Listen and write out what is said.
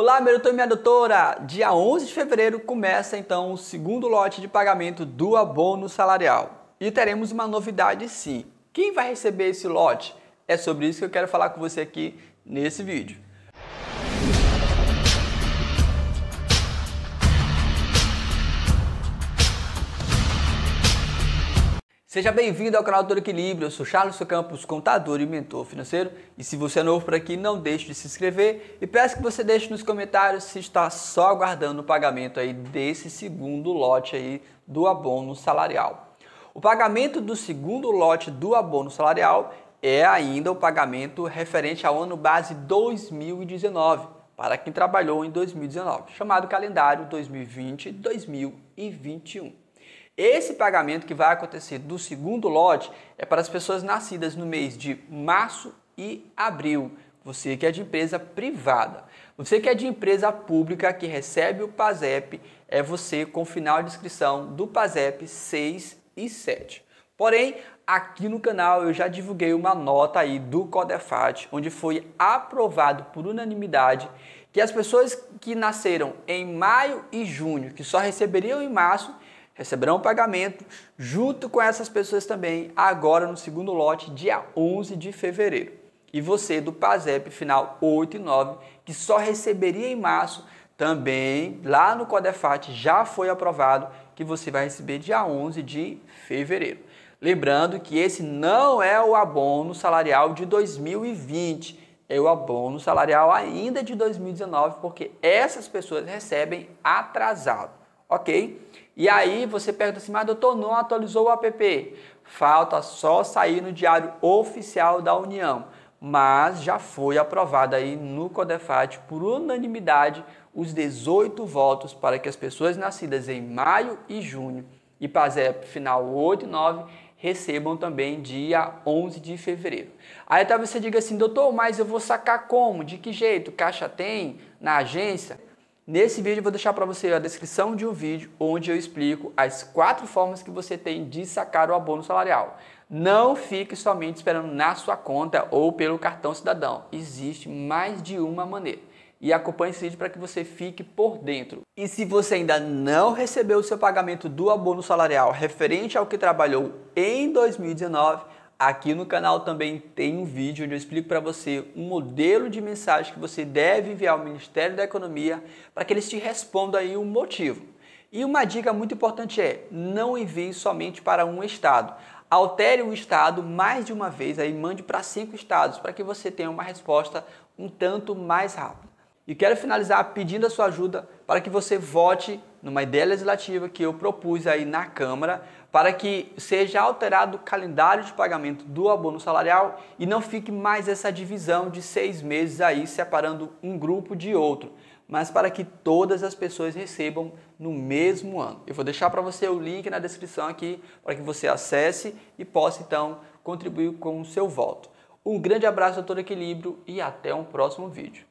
Olá, meu doutor e minha doutora! Dia 11 de fevereiro começa então o segundo lote de pagamento do abono salarial. E teremos uma novidade sim. Quem vai receber esse lote? É sobre isso que eu quero falar com você aqui nesse vídeo. Seja bem-vindo ao canal do Equilíbrio, eu sou Charles Campos, contador e mentor financeiro. E se você é novo por aqui, não deixe de se inscrever e peço que você deixe nos comentários se está só aguardando o pagamento aí desse segundo lote aí do abono salarial. O pagamento do segundo lote do abono salarial é ainda o pagamento referente ao ano base 2019, para quem trabalhou em 2019, chamado calendário 2020-2021. Esse pagamento que vai acontecer do segundo lote é para as pessoas nascidas no mês de março e abril. Você que é de empresa privada. Você que é de empresa pública que recebe o PASEP é você com final de inscrição do PASEP 6 e 7. Porém, aqui no canal eu já divulguei uma nota aí do Codefat, onde foi aprovado por unanimidade que as pessoas que nasceram em maio e junho, que só receberiam em março, receberão pagamento junto com essas pessoas também agora no segundo lote, dia 11 de fevereiro. E você do PASEP final 8 e 9, que só receberia em março, também lá no Codefat já foi aprovado que você vai receber dia 11 de fevereiro. Lembrando que esse não é o abono salarial de 2020, é o abono salarial ainda de 2019, porque essas pessoas recebem atrasado ok? E aí você pergunta assim, mas doutor, não atualizou o app? Falta só sair no Diário Oficial da União, mas já foi aprovado aí no Codefat por unanimidade os 18 votos para que as pessoas nascidas em maio e junho e para PASEP final 8 e 9 recebam também dia 11 de fevereiro. Aí talvez você diga assim, doutor, mas eu vou sacar como? De que jeito? Caixa tem? Na agência? Nesse vídeo eu vou deixar para você a descrição de um vídeo onde eu explico as quatro formas que você tem de sacar o abono salarial. Não fique somente esperando na sua conta ou pelo cartão cidadão. Existe mais de uma maneira. E acompanhe esse vídeo para que você fique por dentro. E se você ainda não recebeu o seu pagamento do abono salarial referente ao que trabalhou em 2019, Aqui no canal também tem um vídeo onde eu explico para você um modelo de mensagem que você deve enviar ao Ministério da Economia para que eles te respondam aí o um motivo. E uma dica muito importante é: não envie somente para um estado. Altere o estado mais de uma vez, aí mande para cinco estados para que você tenha uma resposta um tanto mais rápida. E quero finalizar pedindo a sua ajuda para que você vote numa ideia legislativa que eu propus aí na Câmara para que seja alterado o calendário de pagamento do abono salarial e não fique mais essa divisão de seis meses aí separando um grupo de outro, mas para que todas as pessoas recebam no mesmo ano. Eu vou deixar para você o link na descrição aqui para que você acesse e possa então contribuir com o seu voto. Um grande abraço a todo equilíbrio e até um próximo vídeo.